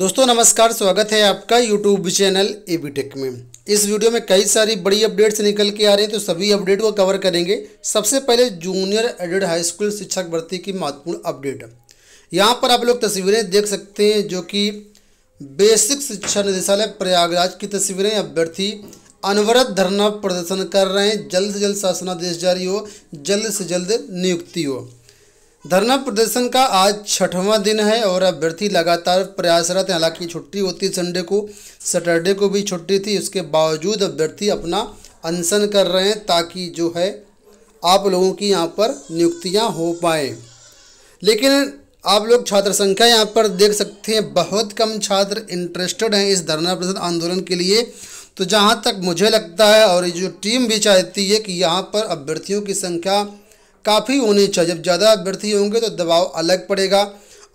दोस्तों नमस्कार स्वागत है आपका यूट्यूब चैनल ए टेक में इस वीडियो में कई सारी बड़ी अपडेट्स निकल के आ रही हैं तो सभी अपडेट को कवर करेंगे सबसे पहले जूनियर एडेड हाई स्कूल शिक्षक भर्ती की महत्वपूर्ण अपडेट यहाँ पर आप लोग तस्वीरें देख सकते हैं जो कि बेसिक शिक्षा निदेशालय प्रयागराज की तस्वीरें अभ्यर्थी अनवरत धरना प्रदर्शन कर रहे हैं जल्द से जल्द शासनादेश जारी हो जल्द से जल्द नियुक्ति हो धरना प्रदर्शन का आज छठवां दिन है और अभ्यर्थी लगातार प्रयासरत हैं हालांकि छुट्टी होती संडे को सैटरडे को भी छुट्टी थी उसके बावजूद अभ्यर्थी अपना अनशन कर रहे हैं ताकि जो है आप लोगों की यहाँ पर नियुक्तियाँ हो पाएँ लेकिन आप लोग छात्र संख्या यहाँ पर देख सकते हैं बहुत कम छात्र इंटरेस्टेड हैं इस धरना प्रदर्शन आंदोलन के लिए तो जहाँ तक मुझे लगता है और ये जो टीम भी चाहती है कि यहाँ पर अभ्यर्थियों की संख्या काफ़ी होनी चाहिए जब ज़्यादा अभ्यर्थी होंगे तो दबाव अलग पड़ेगा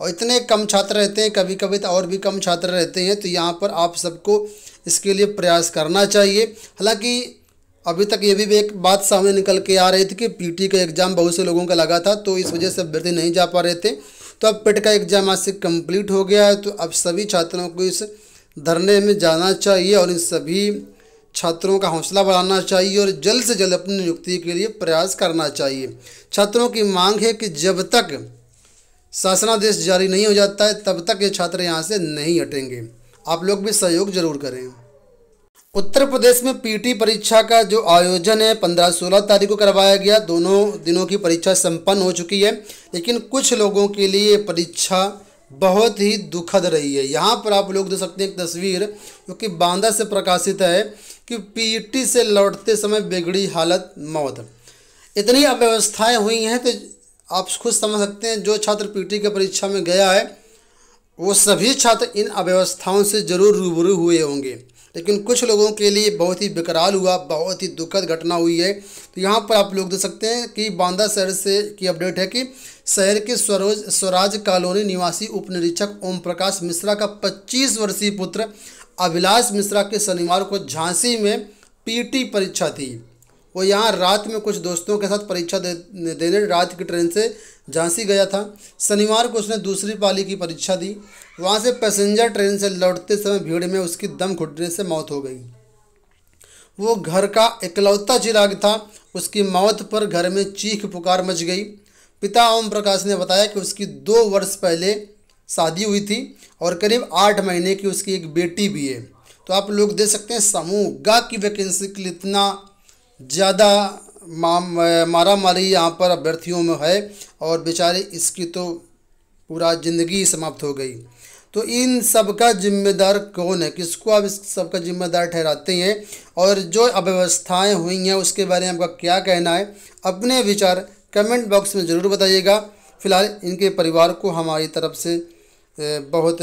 और इतने कम छात्र रहते हैं कभी कभी तो और भी कम छात्र रहते हैं तो यहाँ पर आप सबको इसके लिए प्रयास करना चाहिए हालांकि अभी तक ये भी एक बात सामने निकल के आ रही थी कि पीटी का एग्ज़ाम बहुत से लोगों का लगा था तो इस वजह से अभ्यर्थी नहीं जा पा रहे थे तो अब पेट का एग्ज़ाम आज से कम्प्लीट हो गया है तो अब सभी छात्रों को इस धरने में जाना चाहिए और इन सभी छात्रों का हौसला बढ़ाना चाहिए और जल्द से जल्द अपनी नियुक्ति के लिए प्रयास करना चाहिए छात्रों की मांग है कि जब तक शासनादेश जारी नहीं हो जाता है तब तक ये छात्र यहाँ से नहीं हटेंगे आप लोग भी सहयोग जरूर करें उत्तर प्रदेश में पीटी परीक्षा का जो आयोजन है 15-16 तारीख को करवाया गया दोनों दिनों की परीक्षा संपन्न हो चुकी है लेकिन कुछ लोगों के लिए परीक्षा बहुत ही दुखद रही है यहाँ पर आप लोग देख सकते हैं एक तस्वीर जो कि बांदा से प्रकाशित है कि पीईटी से लौटते समय बिगड़ी हालत मौत इतनी अव्यवस्थाएँ हुई हैं तो आप खुद समझ सकते हैं जो छात्र पीटी की परीक्षा में गया है वो सभी छात्र इन अव्यवस्थाओं से ज़रूर रूबरू हुए होंगे लेकिन कुछ लोगों के लिए बहुत ही बेकराल हुआ बहुत ही दुखद घटना हुई है तो यहाँ पर आप लोग देख सकते हैं कि बांदा शहर से की अपडेट है कि शहर के स्वरोज स्वराज कॉलोनी निवासी उप निरीक्षक ओम प्रकाश मिश्रा का 25 वर्षीय पुत्र अभिलाष मिश्रा के शनिवार को झांसी में पीटी परीक्षा थी वो यहाँ रात में कुछ दोस्तों के साथ परीक्षा दे, देने रात की ट्रेन से झांसी गया था शनिवार को उसने दूसरी पाली की परीक्षा दी वहाँ से पैसेंजर ट्रेन से लौटते समय भीड़ में उसकी दम घुटने से मौत हो गई वो घर का इकलौता चिराग था उसकी मौत पर घर में चीख पुकार मच गई पिता ओम प्रकाश ने बताया कि उसकी दो वर्ष पहले शादी हुई थी और करीब आठ महीने की उसकी एक बेटी भी है तो आप लोग दे सकते हैं समूह गा की वैकेंसी के लिए इतना ज़्यादा मारा मारी यहाँ पर अभ्यर्थियों में है और बेचारे इसकी तो पूरा ज़िंदगी समाप्त हो गई तो इन सब का जिम्मेदार कौन है किसको आप इस सब का जिम्मेदार ठहराते हैं और जो अव्यवस्थाएँ हुई हैं उसके बारे में आपका क्या कहना है अपने विचार कमेंट बॉक्स में ज़रूर बताइएगा फ़िलहाल इनके परिवार को हमारी तरफ से बहुत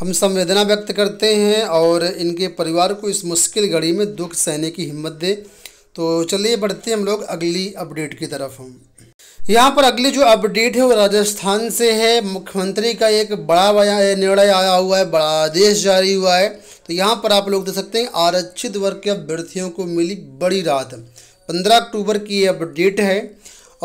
हम संवेदना व्यक्त करते हैं और इनके परिवार को इस मुश्किल घड़ी में दुख सहने की हिम्मत दे तो चलिए बढ़ते हम लोग अगली अपडेट की तरफ हम यहाँ पर अगली जो अपडेट है वो राजस्थान से है मुख्यमंत्री का एक बड़ा निर्णय आया हुआ है बड़ा आदेश जारी हुआ है तो यहाँ पर आप लोग देख सकते हैं आरक्षित वर्ग के अभ्यर्थियों को मिली बड़ी राहत पंद्रह अक्टूबर की अपडेट है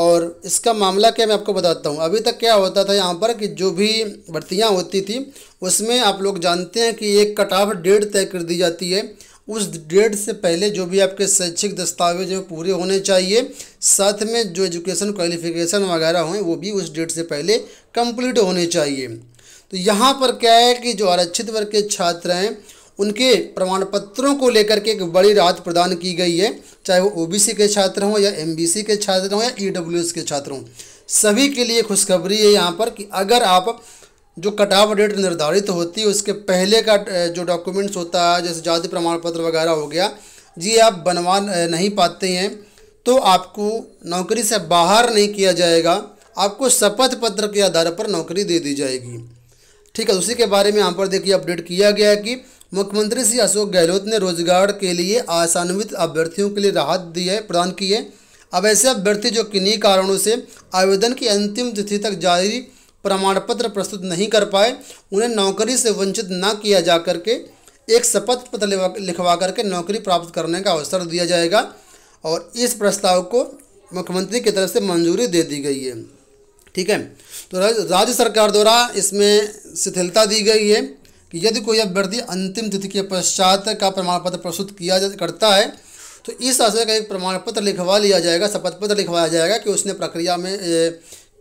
और इसका मामला क्या मैं आपको बताता हूँ अभी तक क्या होता था यहाँ पर कि जो भी भर्तियाँ होती थी उसमें आप लोग जानते हैं कि एक कट ऑफ डेट तय कर दी जाती है उस डेट से पहले जो भी आपके शैक्षिक दस्तावेज हैं पूरे होने चाहिए साथ में जो एजुकेशन क्वालिफिकेशन वगैरह हों वो भी उस डेट से पहले कंप्लीट होने चाहिए तो यहाँ पर क्या है कि जो आरक्षित वर्ग के छात्र हैं उनके प्रमाण पत्रों को लेकर के एक बड़ी राहत प्रदान की गई है चाहे वो ओबीसी के छात्र हों या एमबीसी के छात्र हों या ईडब्ल्यूएस e के छात्र हों सभी के लिए खुशखबरी है यहाँ पर कि अगर आप जो कट ऑफ डेट निर्धारित होती है उसके पहले का जो डॉक्यूमेंट्स होता है जैसे जाति प्रमाण पत्र वगैरह हो गया जी आप बनवा नहीं पाते हैं तो आपको नौकरी से बाहर नहीं किया जाएगा आपको शपथ पत्र के आधार पर नौकरी दे दी जाएगी ठीक है उसी के बारे में यहाँ पर देखिए अपडेट किया गया है कि मुख्यमंत्री श्री अशोक गहलोत ने रोजगार के लिए आसान्वित अभ्यर्थियों के लिए राहत दी है प्रदान की है अब ऐसे अभ्यर्थी जो किन्हीं कारणों से आवेदन की अंतिम तिथि तक जारी प्रमाण पत्र प्रस्तुत नहीं कर पाए उन्हें नौकरी से वंचित न किया जा करके एक शपथ पत्र लिखवा करके नौकरी प्राप्त करने का अवसर दिया जाएगा और इस प्रस्ताव को मुख्यमंत्री की तरफ से मंजूरी दे दी गई है ठीक है तो राज्य सरकार द्वारा इसमें शिथिलता दी गई है कि यदि कोई अभ्यर्थी अंतिम तिथि के पश्चात का प्रमाण पत्र प्रस्तुत किया करता है तो इस आशय का एक प्रमाण पत्र लिखवा लिया जाएगा शपथ पत्र लिखवाया जाएगा कि उसने प्रक्रिया में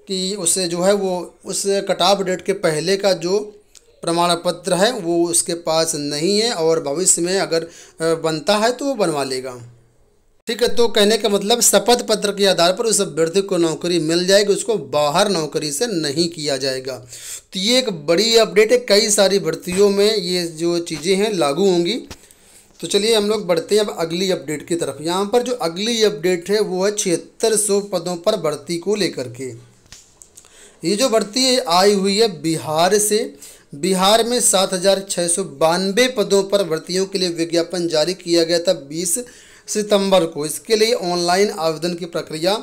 कि उसे जो है वो उस कटाव डेट के पहले का जो प्रमाण पत्र है वो उसके पास नहीं है और भविष्य में अगर बनता है तो वो बनवा लेगा ठीक है तो कहने का मतलब शपथ पत्र के आधार पर उस अभ्यर्थी को नौकरी मिल जाएगी उसको बाहर नौकरी से नहीं किया जाएगा तो ये एक बड़ी अपडेट है कई सारी भर्तियों में ये जो चीज़ें हैं लागू होंगी तो चलिए हम लोग बढ़ते हैं अब अगली अपडेट की तरफ यहाँ पर जो अगली अपडेट है वो है छिहत्तर सौ पदों पर भर्ती को लेकर के ये जो भर्ती आई हुई है बिहार से बिहार में सात हज़ार छः सौ पदों पर भर्तियों के लिए विज्ञापन जारी किया गया था बीस सितंबर को इसके लिए ऑनलाइन आवेदन की प्रक्रिया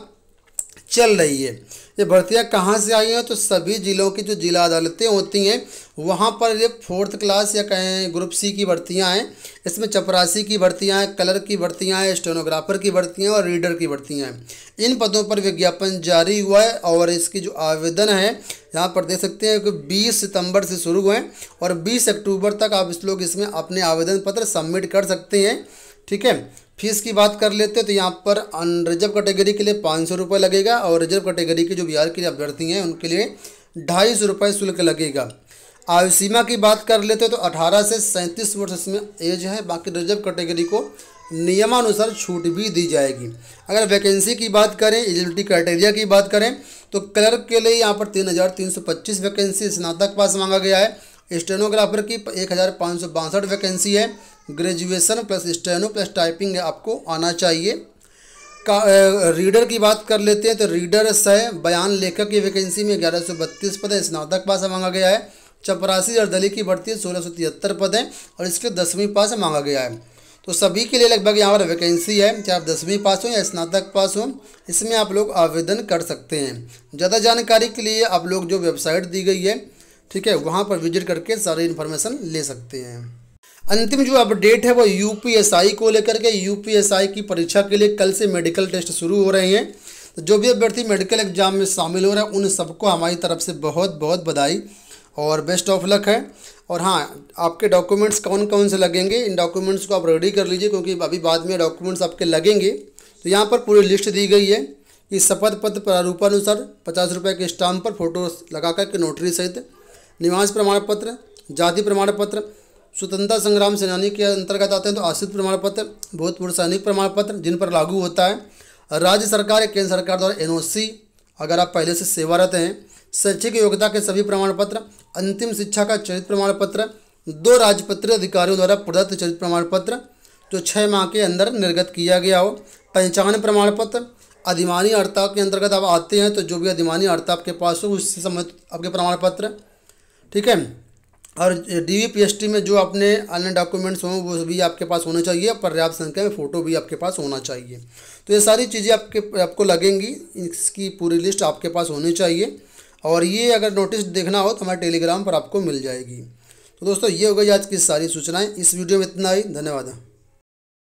चल रही है ये भर्तियाँ कहाँ से आई हैं तो सभी जिलों की जो जिला अदालतें होती हैं वहाँ पर ये फोर्थ क्लास या कहें ग्रुप सी की भर्तियाँ हैं इसमें चपरासी की भर्तियाँ हैं कलर की भर्तियाँ हैं स्टेनोग्राफर की भर्तियाँ और रीडर की भर्तियाँ हैं इन पदों पर विज्ञापन जारी हुआ है और इसकी जो आवेदन है यहाँ पर देख सकते हैं कि बीस सितंबर से शुरू हुए और बीस अक्टूबर तक आप इस लोग इसमें अपने आवेदन पत्र सबमिट कर सकते हैं ठीक है फीस की बात कर लेते हैं तो यहाँ पर अनरिजर्व कैटेगरी के लिए पाँच सौ रुपये लगेगा और रिजर्व कैटेगरी के जो बिहार के लिए अभ्यर्थी हैं उनके लिए ढाई सौ रुपये शुल्क लगेगा आयु सीमा की बात कर लेते हैं तो अठारह से सैंतीस वर्ष इसमें एज है बाकी रिजर्व कैटेगरी को नियमानुसार छूट भी दी जाएगी अगर वैकेंसी की बात करें एलिजिबिलिटी क्राइटेरिया की बात करें तो क्लर्क के लिए यहाँ पर तीन हज़ार तीन सौ पच्चीस वैकेंसी स्नातक पास मांगा गया है स्टेनोग्राफर की एक हज़ार पाँच सौ बासठ वैकेंसी है graduation plus steno plus typing आपको आना चाहिए का रीडर की बात कर लेते हैं तो रीडर सह बयान लेखक की वैकेंसी में ग्यारह सौ बत्तीस पद है स्नातक पास मांगा गया है चपरासी और दली की भर्ती सोलह सौ तिहत्तर पद है और इसके दसवीं पास मांगा गया है तो सभी के लिए लगभग यहाँ पर वैकेंसी है चाहे आप दसवीं पास हो या स्नातक पास हो इसमें आप लोग आवेदन कर सकते हैं ज़्यादा जानकारी के लिए आप लोग जो वेबसाइट दी गई है ठीक है वहाँ पर विजिट करके सारी इन्फॉर्मेशन ले सकते हैं अंतिम जो अपडेट है वो यूपीएसआई को लेकर के यूपीएसआई की परीक्षा के लिए कल से मेडिकल टेस्ट शुरू हो रहे हैं तो जो भी अभ्यर्थी मेडिकल एग्जाम में शामिल हो रहे हैं उन सबको हमारी तरफ से बहुत बहुत बधाई और बेस्ट ऑफ लक है और हाँ आपके डॉक्यूमेंट्स कौन कौन से लगेंगे इन डॉक्यूमेंट्स को आप रेडी कर लीजिए क्योंकि अभी बाद में डॉक्यूमेंट्स आपके लगेंगे तो यहाँ पर पूरी लिस्ट दी गई है कि शपथ पत्र प्रारूपानुसार पचास रुपये के स्टाम्प पर फोटो लगा करके नोटरी सहित निवास प्रमाण पत्र जाति प्रमाण पत्र स्वतंत्रता संग्राम सेनानी के अंतर्गत आते हैं तो आश्रित प्रमाण पत्र भूतपूर्व सैनिक प्रमाण पत्र जिन पर लागू होता है राज्य सरकार या केंद्र सरकार द्वारा एनओसी अगर आप पहले से सेवारत हैं शैक्षिक योग्यता के सभी प्रमाण पत्र अंतिम शिक्षा का चरित प्रमाण पत्र दो राजपत्रित अधिकारियों द्वारा प्रदत्त चरित प्रमाण पत्र जो छः माह के अंदर निर्गत किया गया हो पहचान प्रमाण पत्र अधिमानी अड़ताप के अंतर्गत आप आते हैं तो जो भी अधिमानी अड़ताप के पास हो उससे संबंधित आपके प्रमाण पत्र ठीक है और डी पी में जो अपने अन्य डॉक्यूमेंट्स हों वो भी आपके पास होने चाहिए पर्याप्त संख्या में फ़ोटो भी आपके पास होना चाहिए तो ये सारी चीज़ें आपके आपको लगेंगी इसकी पूरी लिस्ट आपके पास होनी चाहिए और ये अगर नोटिस देखना हो तो हमारे टेलीग्राम पर आपको मिल जाएगी तो दोस्तों ये हो गई आज की सारी सूचनाएं इस वीडियो में इतना ही धन्यवाद